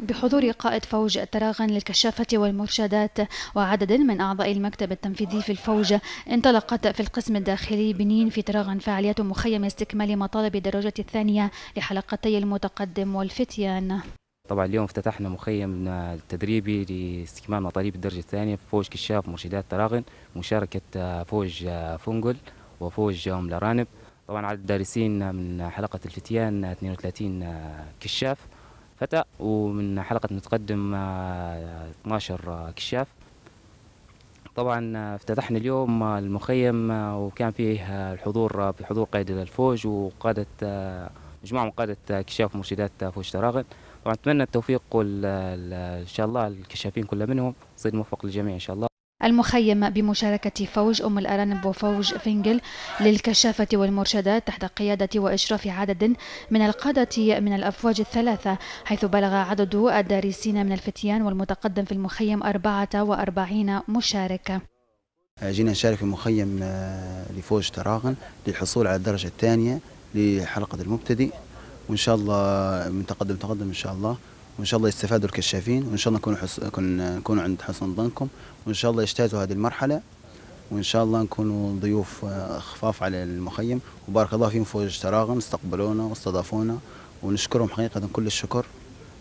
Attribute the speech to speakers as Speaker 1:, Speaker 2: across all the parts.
Speaker 1: بحضور قائد فوج التراغن للكشافة والمرشدات وعدد من أعضاء المكتب التنفيذي في الفوج انطلقت في القسم الداخلي بنين في تراغن فعاليات مخيم استكمال مطالب الدرجة الثانية لحلقتي المتقدم والفتيان
Speaker 2: طبعا اليوم افتتحنا مخيم التدريبي لاستكمال مطالب الدرجة الثانية في فوج كشاف مرشدات تراغن مشاركة فوج فنقل وفوج أم لرانب طبعا عدد الدارسين من حلقة الفتيان 32 كشاف فتى ومن حلقة متقدم 12 آه، آه، كشاف طبعا آه، افتتحنا اليوم المخيم وكان فيه الحضور بحضور قائد الفوج وقادة مجموعة من قادة كشاف مرشدات فوج تراغن طبعا اتمنى التوفيق إن شاء الله الكشافين كل منهم صيد موفق للجميع ان شاء الله
Speaker 1: المخيم بمشاركة فوج أم الأرانب وفوج فنجل للكشافة والمرشدات تحت قيادة وإشراف عدد من القادة من الأفواج الثلاثة حيث بلغ عدد الدارسين من الفتيان والمتقدم في المخيم 44 مشاركة
Speaker 3: جينا نشارك في مخيم آه، لفوج تراغن للحصول على الدرجة الثانية لحلقة المبتدئ وإن شاء الله من تقدم تقدم إن شاء الله وان شاء الله يستفادوا الكشافين وان شاء الله نكونوا حس... نكونوا عند حسن ظنكم وان شاء الله يجتازوا هذه المرحله وان شاء الله نكونوا ضيوف آه، خفاف على المخيم وبارك الله فيهم فوج تراغم استقبلونا واستضافونا ونشكرهم حقيقه كل الشكر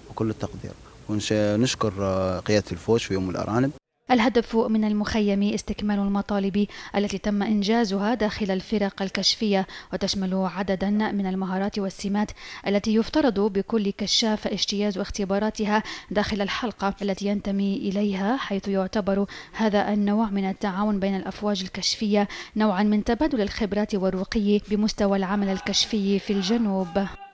Speaker 3: وكل التقدير ونشكر آه، قياده الفوج في يوم الارانب
Speaker 1: الهدف من المخيم استكمال المطالب التي تم إنجازها داخل الفرق الكشفية وتشمل عددا من المهارات والسمات التي يفترض بكل كشاف اجتياز اختباراتها داخل الحلقة التي ينتمي إليها حيث يعتبر هذا النوع من التعاون بين الأفواج الكشفية نوعا من تبادل الخبرات والرقي بمستوى العمل الكشفي في الجنوب